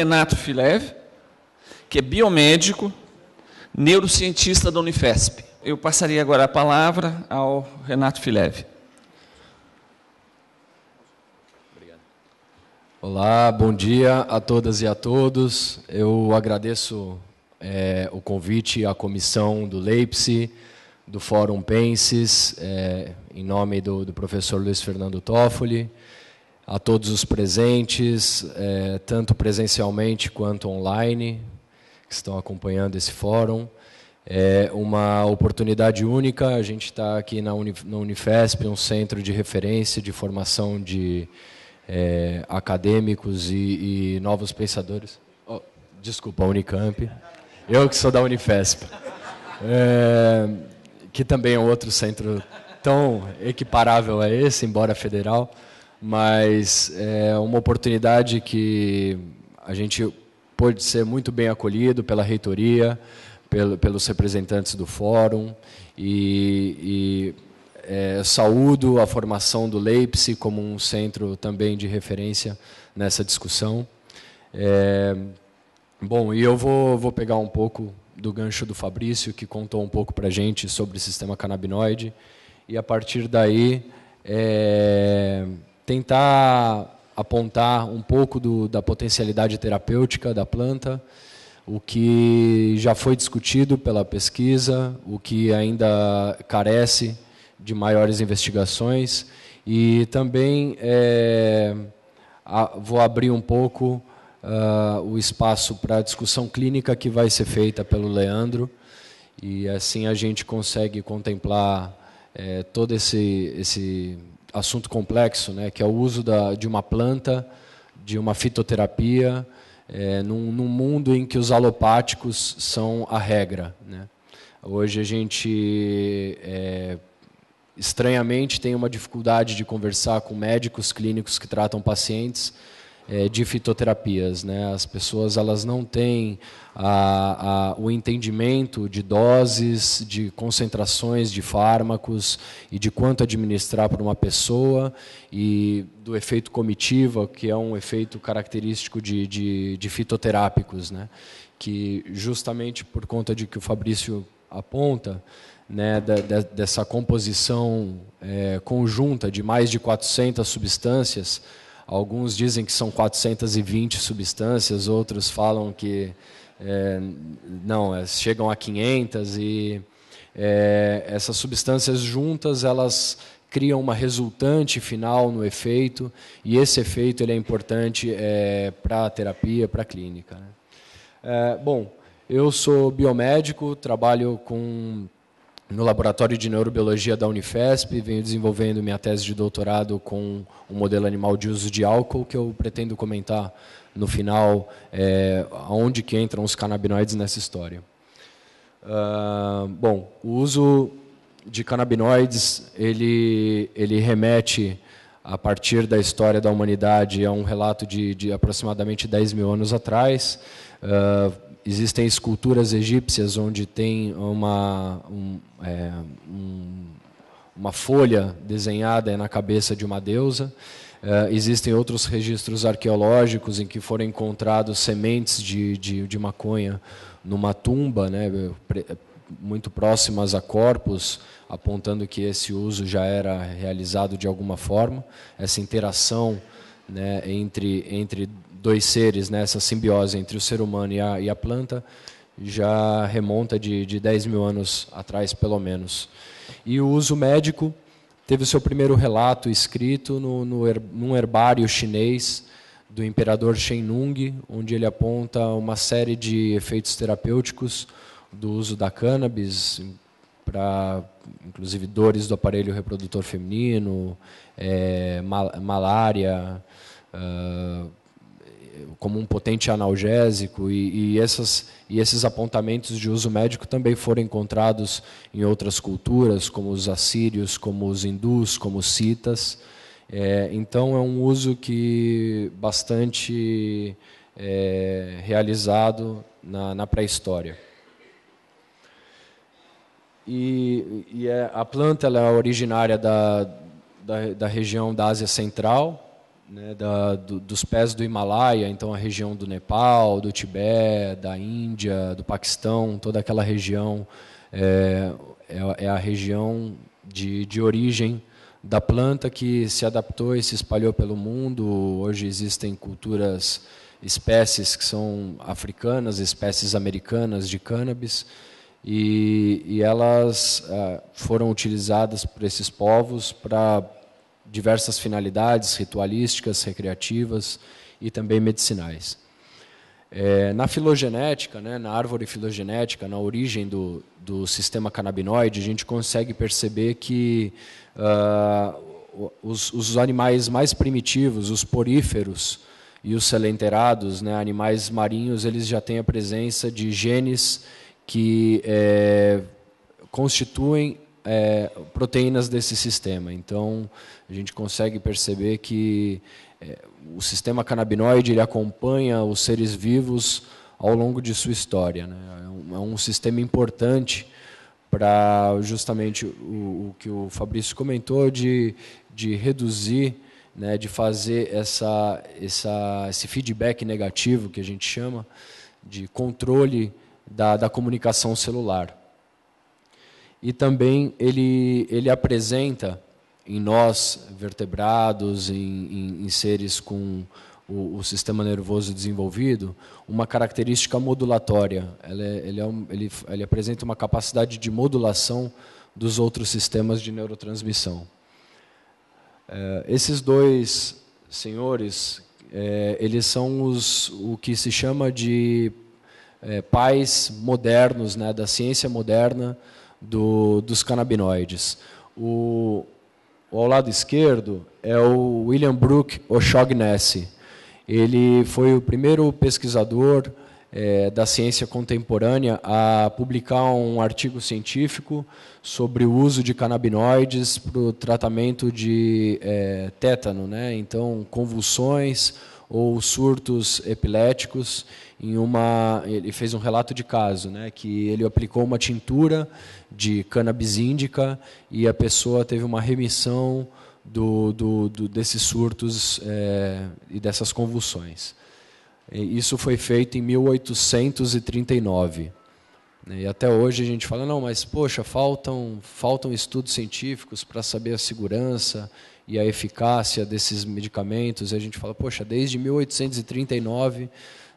Renato Filev, que é biomédico, neurocientista da Unifesp. Eu passaria agora a palavra ao Renato Filev. Olá, bom dia a todas e a todos. Eu agradeço é, o convite à comissão do Leipzig, do Fórum Penses, é, em nome do, do professor Luiz Fernando Toffoli, a todos os presentes, é, tanto presencialmente quanto online, que estão acompanhando esse fórum. É uma oportunidade única, a gente está aqui na, Unifesp, um centro de referência de formação de é, acadêmicos e, e, novos pensadores. Oh, desculpa, Unicamp. Eu que sou da Unifesp. É, que também é outro centro tão equiparável a esse, embora federal mas é uma oportunidade que a gente pôde ser muito bem acolhido pela reitoria, pelo, pelos representantes do fórum e, e é, saúdo a formação do Leipzig como um centro também de referência nessa discussão. É, bom, e eu vou, vou pegar um pouco do gancho do Fabrício, que contou um pouco para a gente sobre o sistema canabinoide, e a partir daí é, tentar apontar um pouco do, da potencialidade terapêutica da planta, o que já foi discutido pela pesquisa, o que ainda carece de maiores investigações e também é, a, vou abrir um pouco uh, o espaço para a discussão clínica que vai ser feita pelo Leandro e assim a gente consegue contemplar é, todo esse, esse assunto complexo, né, que é o uso da, de uma planta, de uma fitoterapia, é, num, num, mundo em que os alopáticos são a regra. Né? Hoje a gente, é, estranhamente, tem uma dificuldade de conversar com médicos clínicos que tratam pacientes é, de fitoterapias. Né? As pessoas elas não têm a, a, o entendimento de doses, de concentrações de fármacos e de quanto administrar para uma pessoa e do efeito comitiva, que é um efeito característico de, de, de fitoterápicos, né? que justamente por conta de que o Fabrício aponta, né, da, dessa composição é, conjunta de mais de 400 substâncias, Alguns dizem que são 420 substâncias, outros falam que é, não, é, chegam a 500 e é, essas substâncias juntas elas criam uma resultante final no efeito e esse efeito ele é importante é, para a terapia, para a clínica. Né? É, bom, eu sou biomédico, trabalho com no Laboratório de Neurobiologia da Unifesp, venho desenvolvendo minha tese de doutorado com um modelo animal de uso de álcool, que eu pretendo comentar no final é, onde que entram os canabinoides nessa história. Uh, bom, o uso de canabinoides, ele, ele remete, a partir da história da humanidade, a um relato de, de aproximadamente 10 mil anos atrás, uh, Existem esculturas egípcias onde tem uma, um, é, um, uma folha desenhada na cabeça de uma deusa. É, existem outros registros arqueológicos em que foram encontrados sementes de, de, de maconha numa tumba, né, muito próximas a corpos, apontando que esse uso já era realizado de alguma forma. Essa interação né, entre, entre dois seres, né, essa simbiose entre o ser humano e a, e a planta, já remonta de, de 10 mil anos atrás, pelo menos. E o uso médico teve o seu primeiro relato escrito no, no her, num herbário chinês do imperador Shen Nung, onde ele aponta uma série de efeitos terapêuticos do uso da cannabis para, inclusive, dores do aparelho reprodutor feminino, é, mal, malária, uh, como um potente analgésico e, e, essas, e esses apontamentos de uso médico também foram encontrados em outras culturas, como os assírios, como os hindus, como os citas. É, então é um uso que bastante é, realizado na, na pré-história. E, e, é, a planta ela é originária da, da, da região da Ásia Central, né, da, do, dos pés do Himalaia, então a região do Nepal, do Tibete, da Índia, do Paquistão, toda aquela região é, é, é a região de, de origem da planta que se adaptou e se espalhou pelo mundo. Hoje existem culturas, espécies que são africanas, espécies americanas de cannabis, e, e elas ah, foram utilizadas por esses povos para diversas finalidades ritualísticas, recreativas e também medicinais. É, na filogenética, né, na árvore filogenética, na origem do, do sistema canabinoide, a gente consegue perceber que uh, os, os, animais mais primitivos, os poríferos e os selenterados, né, animais marinhos, eles já têm a presença de genes que é, constituem é, proteínas desse sistema. Então, a gente consegue perceber que é, o sistema canabinoide ele acompanha os seres vivos ao longo de sua história. Né? É, um, é, um, sistema importante para justamente o, o, que o Fabrício comentou de, de reduzir, né, de fazer essa, essa, esse feedback negativo que a gente chama de controle da, da comunicação celular e também ele, ele apresenta em nós vertebrados, em, em, em seres com o, o, sistema nervoso desenvolvido, uma característica modulatória. É, ele, é um, ele, ele apresenta uma capacidade de modulação dos outros sistemas de neurotransmissão. É, esses dois senhores, é, eles são os, o que se chama de eh, pais modernos, né, da ciência moderna, do, dos canabinoides. O, o, ao lado esquerdo é o William Brooke O'Shaughnessy. Ele foi o primeiro pesquisador é, da ciência contemporânea a publicar um artigo científico sobre o uso de canabinoides para o tratamento de é, tétano, né? então convulsões ou surtos epiléticos. Em uma, ele fez um relato de caso, né, que ele aplicou uma tintura de cannabis índica e a pessoa teve uma remissão do, do, do desses surtos é, e dessas convulsões. Isso foi feito em 1839. Né, e até hoje a gente fala, não, mas poxa, faltam, faltam estudos científicos para saber a segurança e a eficácia desses medicamentos, a gente fala, poxa, desde 1839,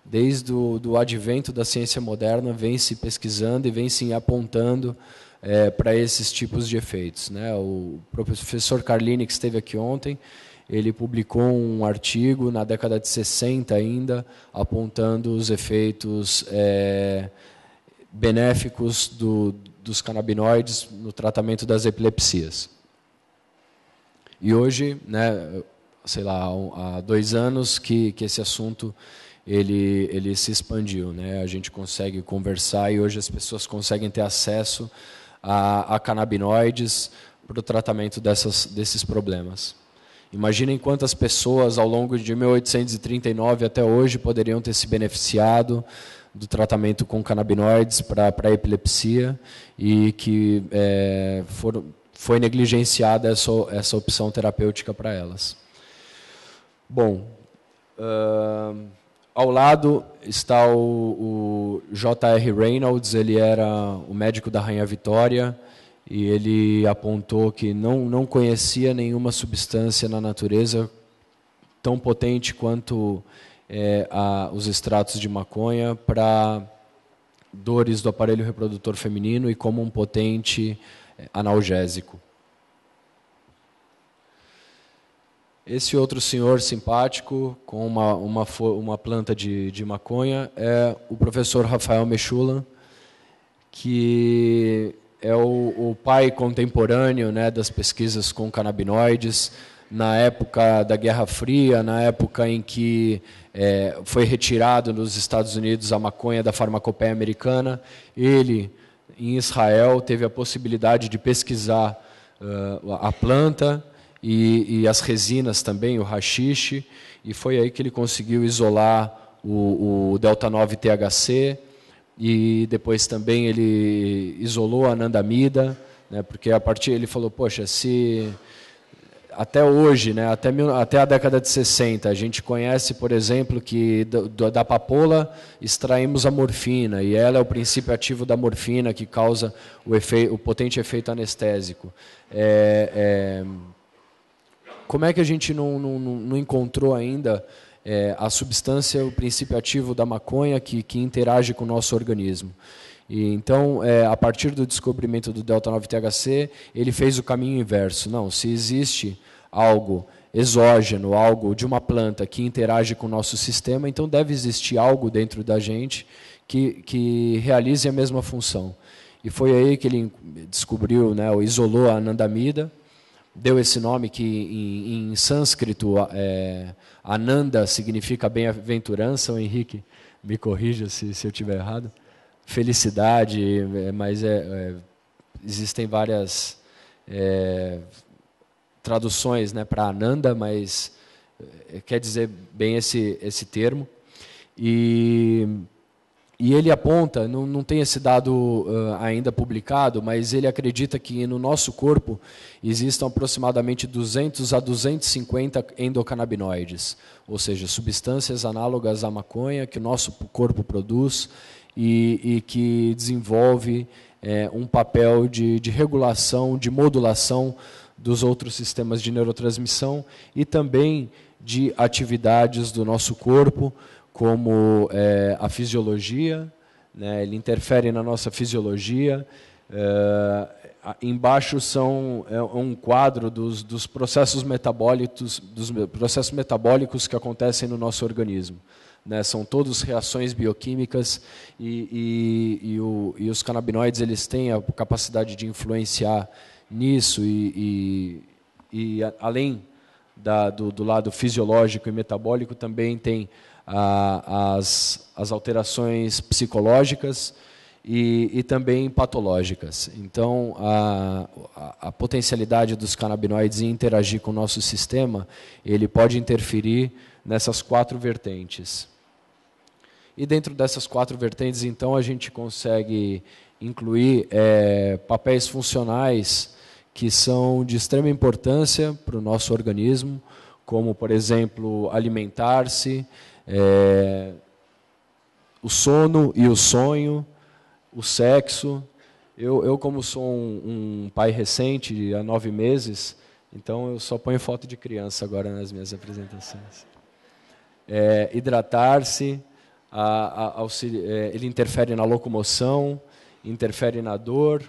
desde o do advento da ciência moderna, vem se pesquisando e vem se apontando é, para esses tipos de efeitos. Né? O professor Carlini, que esteve aqui ontem, ele publicou um artigo na década de 60 ainda, apontando os efeitos é, benéficos do, dos canabinoides no tratamento das epilepsias. E hoje, né, sei lá, há dois anos que, que esse assunto ele, ele se expandiu. Né? A gente consegue conversar e hoje as pessoas conseguem ter acesso a, a canabinoides para o tratamento dessas, desses problemas. Imaginem quantas pessoas ao longo de 1839 até hoje poderiam ter se beneficiado do tratamento com canabinoides para epilepsia e que é, foram foi negligenciada essa, essa opção terapêutica para elas. Bom, uh, ao lado está o, o J.R. Reynolds, ele era o médico da Rainha Vitória, e ele apontou que não, não conhecia nenhuma substância na natureza tão potente quanto é, a, os extratos de maconha para dores do aparelho reprodutor feminino e como um potente é, analgésico. Esse outro senhor simpático, com uma, uma, uma planta de, de maconha, é o professor Rafael Mechulan, que é o, o, pai contemporâneo né, das pesquisas com canabinoides, na época da Guerra Fria, na época em que é, foi retirado nos Estados Unidos a maconha da farmacopeia americana. Ele em Israel teve a possibilidade de pesquisar uh, a planta e, e, as resinas também, o rachixe, e foi aí que ele conseguiu isolar o, o delta 9 THC e depois também ele isolou a anandamida, né, porque a partir ele falou, poxa, se até hoje, né, até, até a década de 60, a gente conhece, por exemplo, que do, da papoula extraímos a morfina, e ela é o princípio ativo da morfina que causa o, o potente efeito anestésico. É, é, como é que a gente não, não, não encontrou ainda é, a substância, o princípio ativo da maconha que, que interage com o nosso organismo? E, então, é, a partir do descobrimento do delta 9 THC, ele fez o caminho inverso. Não, se existe algo exógeno, algo de uma planta que interage com o nosso sistema, então deve existir algo dentro da gente que, que realize a mesma função. E foi aí que ele descobriu, né, ou isolou a anandamida, deu esse nome que em, em sânscrito é, ananda significa bem-aventurança. O Henrique me corrija se, se eu estiver errado felicidade, é, mas é, é, existem várias é, traduções né, para Ananda, mas é, quer dizer bem esse, esse termo. E, e ele aponta, não, não tem esse dado uh, ainda publicado, mas ele acredita que no nosso corpo existam aproximadamente 200 a 250 endocannabinoides, ou seja, substâncias análogas à maconha que o nosso corpo produz e, e que desenvolve é, um papel de, de regulação, de modulação dos outros sistemas de neurotransmissão e também de atividades do nosso corpo, como é, a fisiologia, né, ele interfere na nossa fisiologia. É, embaixo são é um quadro dos, dos processos metabólicos, dos processos metabólicos que acontecem no nosso organismo. Né, são todos reações bioquímicas e, e, e, o, e, os canabinoides eles têm a capacidade de influenciar nisso e, a, além da, do, do, lado fisiológico e metabólico também tem a, as, as, alterações psicológicas e, também patológicas. Então, a, a, potencialidade dos canabinoides em interagir com o nosso sistema, ele pode interferir nessas quatro vertentes. E dentro dessas quatro vertentes, então, a gente consegue incluir é, papéis funcionais que são de extrema importância para o nosso organismo, como, por exemplo, alimentar-se, é, o sono e o sonho, o sexo. Eu, eu como sou um, um pai recente, há nove meses, então eu só ponho foto de criança agora nas minhas apresentações. É, hidratar-se, a, a, é, ele interfere na locomoção, interfere na dor,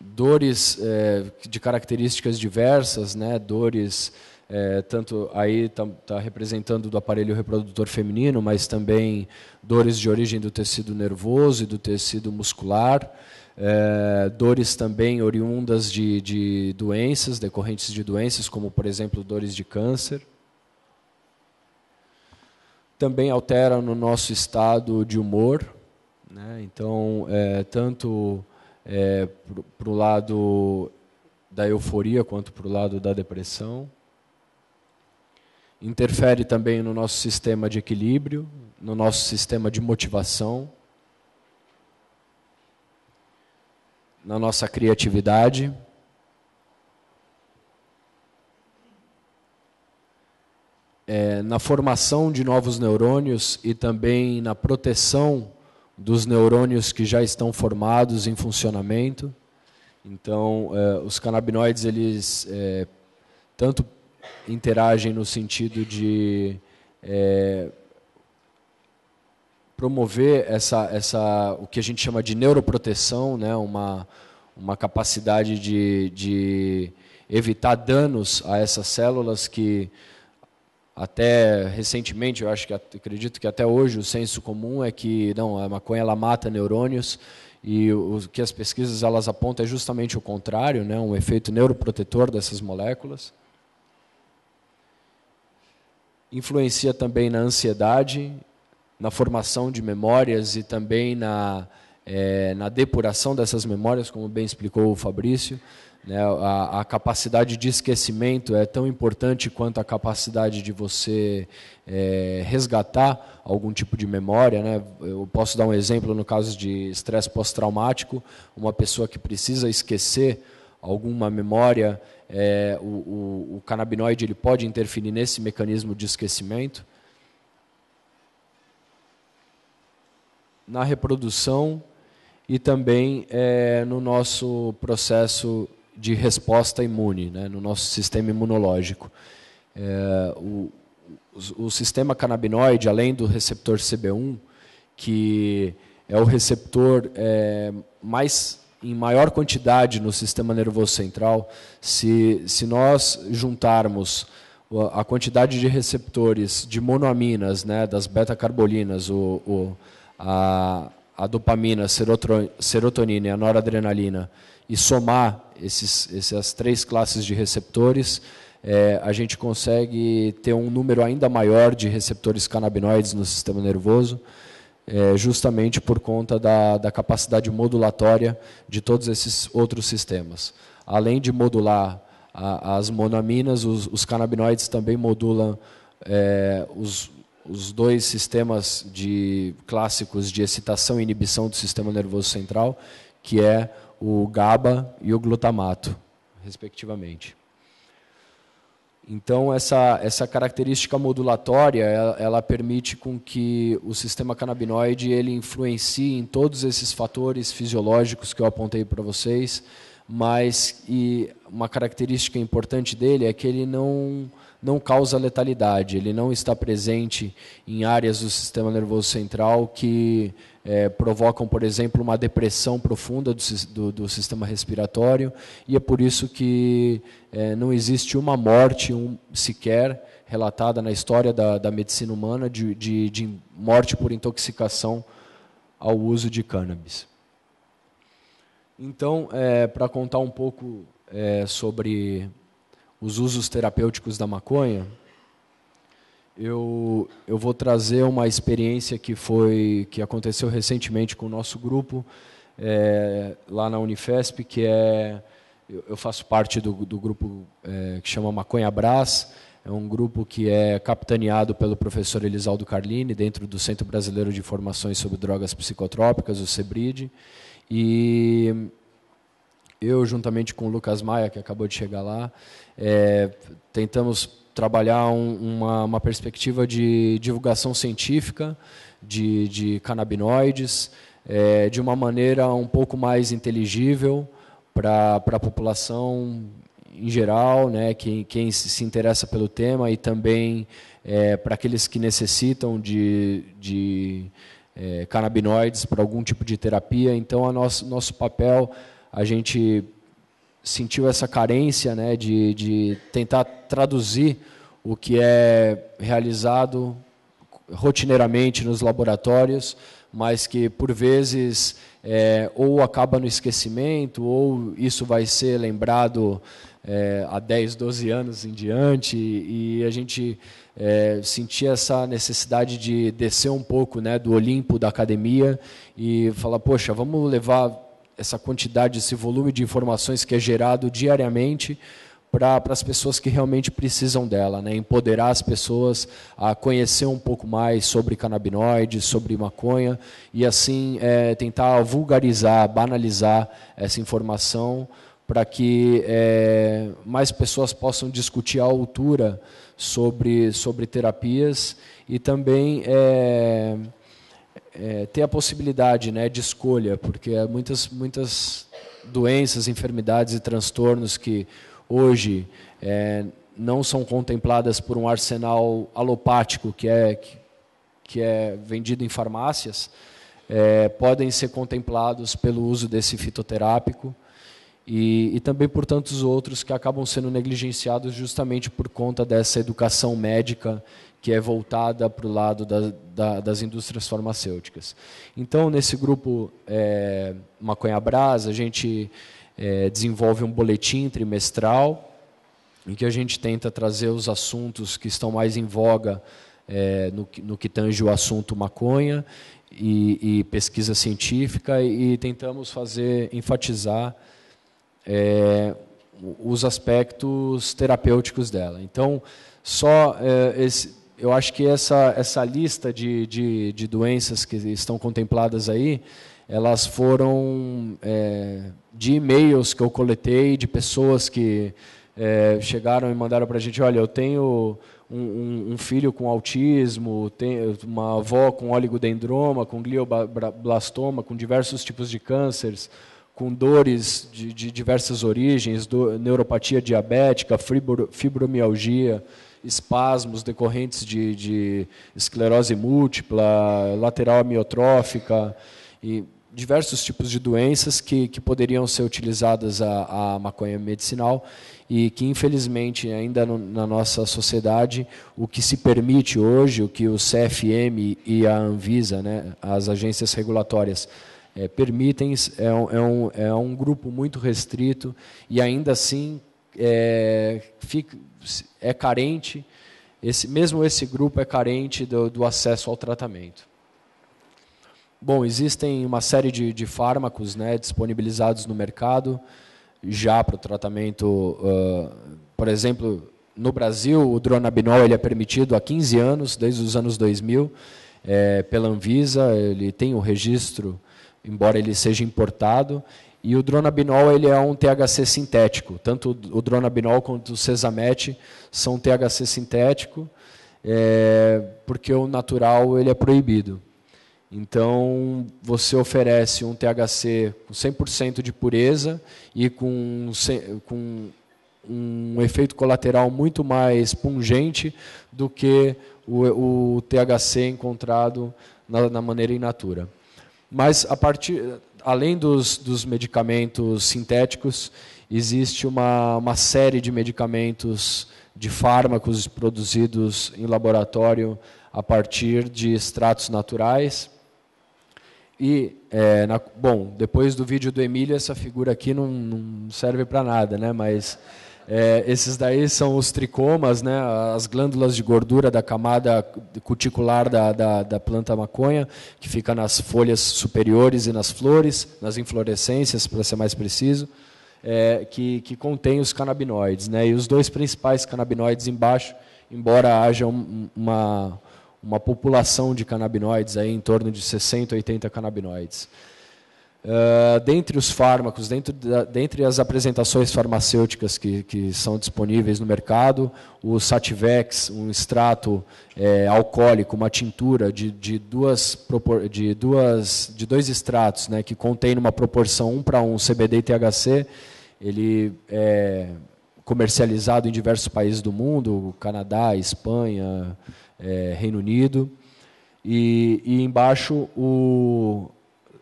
dores é, de características diversas, né? dores é, tanto aí está tá representando do aparelho reprodutor feminino, mas também dores de origem do tecido nervoso e do tecido muscular, é, dores também oriundas de, de doenças, decorrentes de doenças, como por exemplo dores de câncer também altera no nosso estado de humor. Né? Então, é, tanto é, para o lado da euforia quanto para o lado da depressão. Interfere também no nosso sistema de equilíbrio, no nosso sistema de motivação, na nossa criatividade. é, na formação de novos neurônios e também na proteção dos neurônios que já estão formados em funcionamento. Então, é, os canabinoides eles é, tanto interagem no sentido de é, promover essa, essa, o que a gente chama de neuroproteção, né? uma, uma capacidade de, de evitar danos a essas células que até recentemente, eu acho que acredito que até hoje o senso comum é que não, a maconha ela mata neurônios e o que as pesquisas elas apontam é justamente o contrário, né, um efeito neuroprotetor dessas moléculas. Influencia também na ansiedade, na formação de memórias e também na, é, na depuração dessas memórias, como bem explicou o Fabrício. Né? A, a capacidade de esquecimento é tão importante quanto a capacidade de você é, resgatar algum tipo de memória. Né? Eu posso dar um exemplo no caso de estresse pós-traumático, uma pessoa que precisa esquecer alguma memória, é, o, o, o canabinoide ele pode interferir nesse mecanismo de esquecimento. na reprodução e também é, no nosso processo de resposta imune, né, no nosso sistema imunológico. É, o, o, o, sistema canabinoide, além do receptor CB1, que é o receptor é, mais em maior quantidade no sistema nervoso central, se, se nós juntarmos a quantidade de receptores de monoaminas, né, das beta-carbolinas, o, o, a, a dopamina, serotonina e a noradrenalina, e somar esses, essas três classes de receptores, é, a gente consegue ter um número ainda maior de receptores canabinoides no sistema nervoso, é, justamente por conta da, da capacidade modulatória de todos esses outros sistemas. Além de modular a, as monaminas, os, os canabinoides também modulam é, os, os dois sistemas de clássicos de excitação e inibição do sistema nervoso central, que é o GABA e o glutamato, respectivamente. Então, essa, essa característica modulatória, ela, ela, permite com que o sistema canabinoide ele influencie em todos esses fatores fisiológicos que eu apontei para vocês, mas e uma característica importante dele é que ele não não causa letalidade, ele não está presente em áreas do sistema nervoso central que é, provocam, por exemplo, uma depressão profunda do, do, do, sistema respiratório, e é por isso que é, não existe uma morte um, sequer relatada na história da, da medicina humana de, de, de morte por intoxicação ao uso de cannabis. Então, é, para contar um pouco é, sobre os usos terapêuticos da maconha, eu, eu vou trazer uma experiência que foi que aconteceu recentemente com o nosso grupo é, lá na Unifesp, que é eu, eu faço parte do, do grupo é, que chama Maconha Brás, é um grupo que é capitaneado pelo professor Elisaldo Carlini dentro do Centro Brasileiro de Informações sobre Drogas Psicotrópicas, o CEBRID, e eu, juntamente com o Lucas Maia, que acabou de chegar lá, é, tentamos trabalhar um, uma, uma, perspectiva de divulgação científica de, de canabinoides, é, de uma maneira um pouco mais inteligível para a população em geral, né, quem, quem se interessa pelo tema e também é, para aqueles que necessitam de, de é, canabinoides para algum tipo de terapia. Então, a nosso, nosso papel, a gente sentiu essa carência né, de, de tentar traduzir o que é realizado rotineiramente nos laboratórios, mas que por vezes é, ou acaba no esquecimento, ou isso vai ser lembrado é, há 10, 12 anos em diante, e a gente é, sentia essa necessidade de descer um pouco né, do Olimpo, da academia, e falar, poxa, vamos levar essa quantidade, esse volume de informações que é gerado diariamente para as pessoas que realmente precisam dela, né? empoderar as pessoas a conhecer um pouco mais sobre canabinoides, sobre maconha e assim é, tentar vulgarizar, banalizar essa informação para que é, mais pessoas possam discutir à altura sobre, sobre terapias e também é, é, ter a possibilidade né, de escolha, porque muitas, muitas doenças, enfermidades e transtornos que hoje é, não são contempladas por um arsenal alopático que é, que, que é vendido em farmácias, é, podem ser contemplados pelo uso desse fitoterápico e, e também por tantos outros que acabam sendo negligenciados justamente por conta dessa educação médica que é voltada para o lado da, da, das indústrias farmacêuticas. Então, nesse grupo é, Maconha Bras, a gente é, desenvolve um boletim trimestral em que a gente tenta trazer os assuntos que estão mais em voga é, no, no que tange o assunto maconha e, e pesquisa científica e, e, tentamos fazer enfatizar é, os aspectos terapêuticos dela. Então, só é, esse eu acho que essa, essa lista de, de, de doenças que estão contempladas aí, elas foram é, de e-mails que eu coletei, de pessoas que é, chegaram e mandaram para a gente, olha, eu tenho um, um, um filho com autismo, uma avó com oligodendroma, com glioblastoma, com diversos tipos de cânceres, com dores de, de diversas origens, do, neuropatia diabética, fibromialgia, espasmos decorrentes de, de esclerose múltipla, lateral amiotrófica e diversos tipos de doenças que, que poderiam ser utilizadas a, a maconha medicinal e que infelizmente ainda no, na nossa sociedade o que se permite hoje, o que o CFM e a Anvisa, né, as agências regulatórias é, permitem é um, é um, é um grupo muito restrito e ainda assim é, fica, é carente, esse, mesmo esse grupo é carente do, do acesso ao tratamento. Bom, existem uma série de, de fármacos né, disponibilizados no mercado já para o tratamento, uh, por exemplo, no Brasil, o dronabinol ele é permitido há 15 anos, desde os anos 2000, é, pela Anvisa, ele tem o registro, embora ele seja importado, e o dronabinol ele é um THC sintético. Tanto o dronabinol quanto o cesamete são THC sintético, é, porque o natural ele é proibido. Então, você oferece um THC com 100% de pureza e com, com um efeito colateral muito mais pungente do que o, o THC encontrado na, na maneira in natura. Mas a partir além dos, dos medicamentos sintéticos, existe uma, uma série de medicamentos, de fármacos produzidos em laboratório a partir de extratos naturais. E, é, na, bom, depois do vídeo do Emílio, essa figura aqui não, não serve para nada, né? mas é, esses daí são os tricomas, né, as glândulas de gordura da camada cuticular da, da, da, planta maconha, que fica nas folhas superiores e nas flores, nas inflorescências, para ser mais preciso, é, que, que contém os canabinoides. Né, e os dois principais canabinoides embaixo, embora haja um, uma, uma população de canabinoides, aí, em torno de 60, 80 canabinoides. Ah, dentre os fármacos, dentro da, dentre as apresentações farmacêuticas que, que são disponíveis no mercado, o Sativex, um extrato é, alcoólico, uma tintura de, de, duas, de, duas, de dois extratos, né, que contém uma proporção 1 para 1 CBD e THC, ele é comercializado em diversos países do mundo, Canadá, Espanha, é, Reino Unido, e, e embaixo o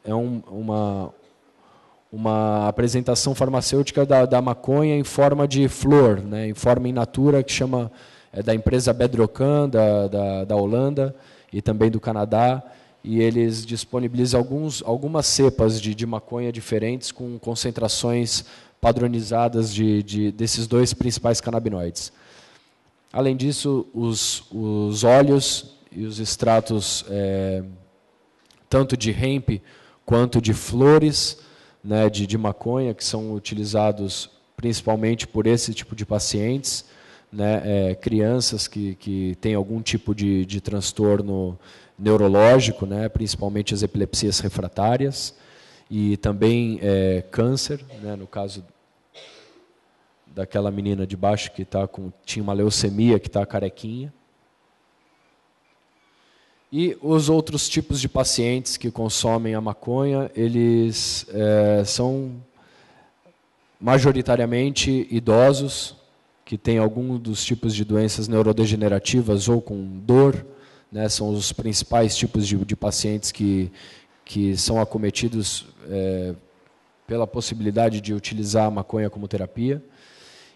é um, uma, uma apresentação farmacêutica da, da maconha em forma de flor, né, em forma in natura, que chama é da empresa Bedrocan, da, da, da Holanda e também do Canadá e eles disponibilizam alguns, algumas cepas de, de maconha diferentes com concentrações padronizadas de, de, desses dois principais canabinoides. Além disso, os, os óleos e os extratos, é, tanto de hemp quanto de flores né, de, de maconha, que são utilizados principalmente por esse tipo de pacientes, né, é, crianças que, que têm algum tipo de, de transtorno neurológico, né, principalmente as epilepsias refratárias, e também é, câncer, né, no caso daquela menina de baixo que tá com, tinha uma leucemia, que está carequinha. E os outros tipos de pacientes que consomem a maconha, eles é, são majoritariamente idosos que têm algum dos tipos de doenças neurodegenerativas ou com dor, né, são os principais tipos de, de pacientes que, que são acometidos é, pela possibilidade de utilizar a maconha como terapia.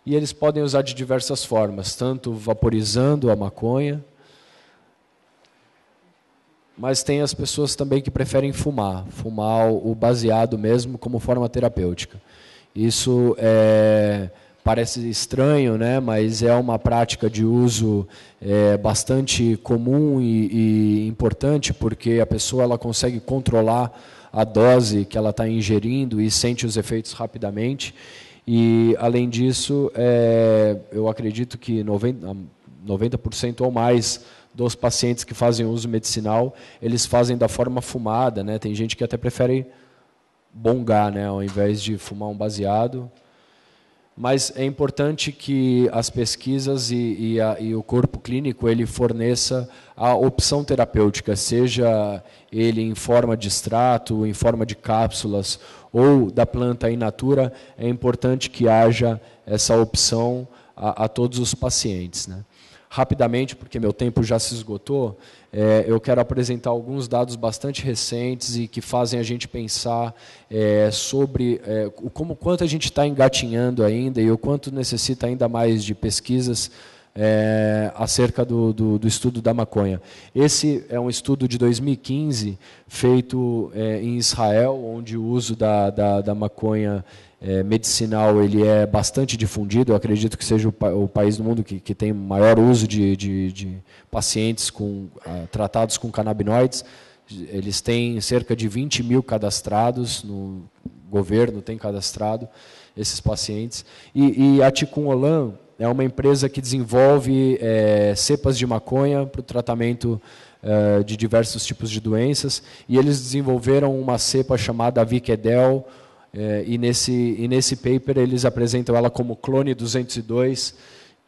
E eles podem usar de diversas formas, tanto vaporizando a maconha, mas tem as pessoas também que preferem fumar, fumar o baseado mesmo como forma terapêutica. Isso é, parece estranho, né? mas é uma prática de uso é, bastante comum e, e, importante, porque a pessoa ela consegue controlar a dose que ela está ingerindo e sente os efeitos rapidamente. E, além disso, é, eu acredito que 90%, 90 ou mais dos pacientes que fazem uso medicinal, eles fazem da forma fumada, né? Tem gente que até prefere bongar, né, ao invés de fumar um baseado. Mas é importante que as pesquisas e, e, a, e o corpo clínico ele forneça a opção terapêutica, seja ele em forma de extrato, em forma de cápsulas ou da planta in natura, é importante que haja essa opção a, a todos os pacientes. Né? rapidamente, porque meu tempo já se esgotou, é, eu quero apresentar alguns dados bastante recentes e que fazem a gente pensar é, sobre é, como quanto a gente está engatinhando ainda e o quanto necessita ainda mais de pesquisas é, acerca do, do, do, estudo da maconha. Esse é um estudo de 2015 feito é, em Israel, onde o uso da, da, da maconha é, medicinal ele é bastante difundido. Eu acredito que seja o, o país do mundo que, que tem maior uso de, de, de pacientes com, ah, tratados com canabinoides. Eles têm cerca de 20 mil cadastrados, no governo tem cadastrado esses pacientes. E, e a Tikkun Olam é uma empresa que desenvolve é, cepas de maconha para o tratamento é, de diversos tipos de doenças, e eles desenvolveram uma cepa chamada Aviquedel, é, e, nesse, e nesse paper eles apresentam ela como clone 202,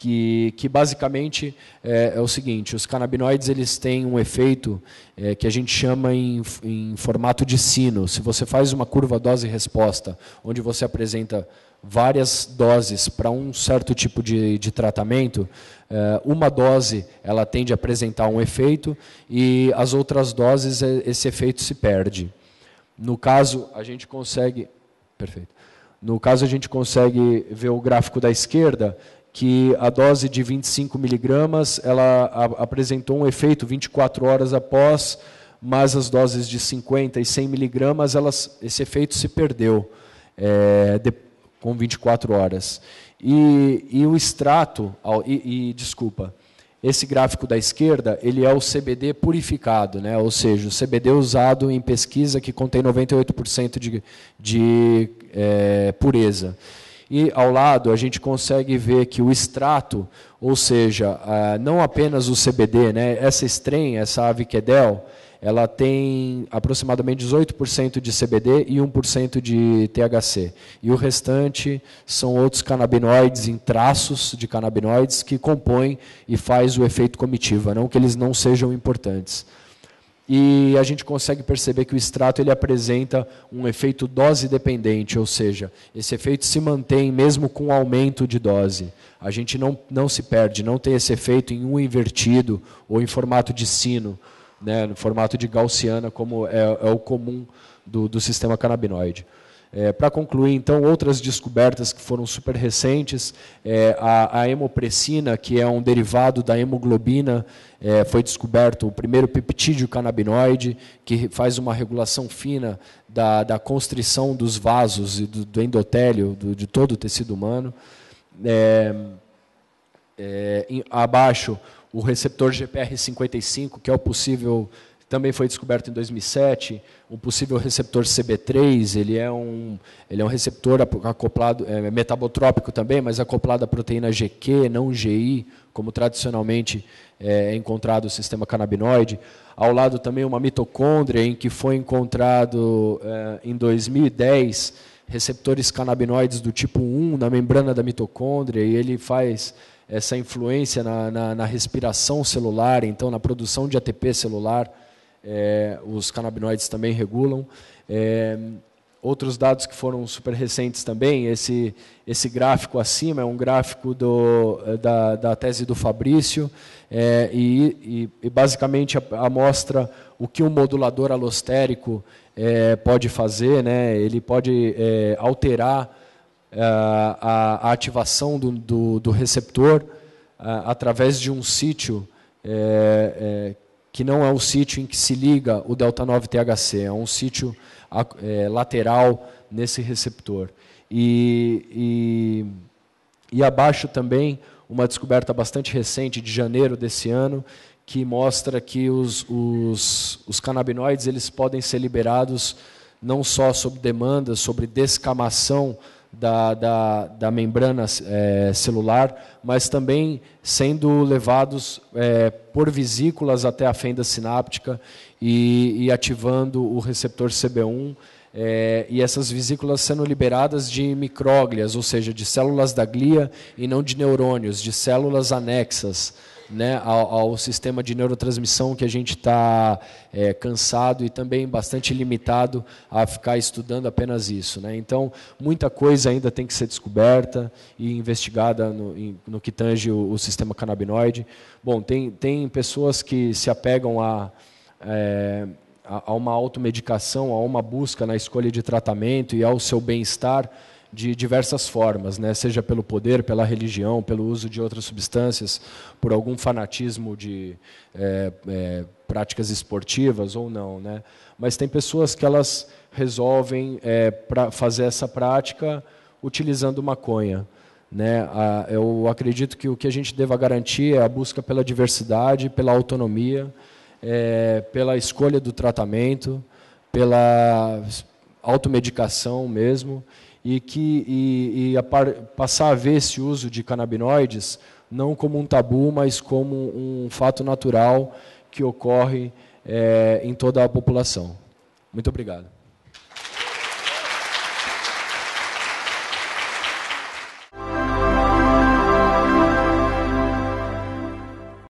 que, que basicamente é, é, o seguinte: os canabinoides eles têm um efeito é, que a gente chama em, em formato de sino. Se você faz uma curva dose-resposta, onde você apresenta várias doses para um certo tipo de, de tratamento, é, uma dose ela tende a apresentar um efeito e as outras doses é, esse efeito se perde. No caso, a gente consegue. Perfeito. No caso, a gente consegue ver o gráfico da esquerda, que a dose de 25 miligramas ela apresentou um efeito 24 horas após, mas as doses de 50 e 100 miligramas elas, esse efeito se perdeu é, de, com 24 horas. E, e o extrato, e, e, desculpa, esse gráfico da esquerda ele é o CBD purificado, né? ou seja, o CBD usado em pesquisa que contém 98% de, de é, pureza. E ao lado a gente consegue ver que o extrato, ou seja, ah, não apenas o CBD, né? essa estrenha, essa quedel, ela tem aproximadamente 18% de CBD e 1% de THC. E o restante são outros canabinoides em traços de canabinoides que compõem e faz o efeito comitiva, não que eles não sejam importantes e a gente consegue perceber que o extrato ele apresenta um efeito dose dependente, ou seja, esse efeito se mantém mesmo com aumento de dose. A gente não, não se perde, não tem esse efeito em U invertido ou em formato de sino, né, no formato de gaussiana, como é, é o comum do, do sistema canabinoide. É, Para concluir, então, outras descobertas que foram super recentes, é, a, a, hemopressina, que é um derivado da hemoglobina, é, foi descoberto o primeiro peptídeo canabinoide, que faz uma regulação fina da, da constrição dos vasos e do, do endotélio, do, de todo o tecido humano. É, é, em, abaixo, o receptor GPR55, que é o possível também foi descoberto em 2007 um possível receptor CB3, ele é um, ele é um receptor acoplado, é, metabotrópico também, mas acoplado à proteína GQ, não GI, como tradicionalmente é, é encontrado o sistema canabinoide. Ao lado também uma mitocôndria, em que foi encontrado é, em 2010 receptores canabinoides do tipo 1 na membrana da mitocôndria, e ele faz essa influência na, na, na respiração celular, então na produção de ATP celular é, os canabinoides também regulam. É, outros dados que foram super recentes também, esse, esse gráfico acima é um gráfico do, é, da, da tese do Fabrício, é, e, e, e, basicamente amostra o que um modulador alostérico é, pode fazer, né? ele pode é, alterar é, a, a, ativação do, do, do receptor é, através de um sítio que não é o sítio em que se liga o delta 9 THC, é um sítio é, lateral nesse receptor. E, e, e abaixo também uma descoberta bastante recente de janeiro desse ano que mostra que os, os, os canabinoides eles podem ser liberados não só sob demanda, sobre descamação da, da, da membrana é, celular, mas também sendo levados é, por vesículas até a fenda sináptica e, e ativando o receptor CB1. É, e essas vesículas sendo liberadas de micróglias, ou seja, de células da glia e não de neurônios, de células anexas né, ao, ao, sistema de neurotransmissão que a gente está é, cansado e também bastante limitado a ficar estudando apenas isso. Né? Então, muita coisa ainda tem que ser descoberta e investigada no, em, no que tange o, o, sistema canabinoide. Bom, tem, tem pessoas que se apegam a. É, a uma automedicação, a uma busca na escolha de tratamento e ao seu bem-estar, de diversas formas, né? seja pelo poder, pela religião, pelo uso de outras substâncias, por algum fanatismo de é, é, práticas esportivas ou não. Né? Mas tem pessoas que elas resolvem é, fazer essa prática utilizando maconha. Né? A, eu acredito que o que a gente deva garantir é a busca pela diversidade, pela autonomia, é, pela escolha do tratamento, pela automedicação mesmo e, que, e, e a par, passar a ver esse uso de canabinoides não como um tabu, mas como um fato natural que ocorre é, em toda a população. Muito obrigado.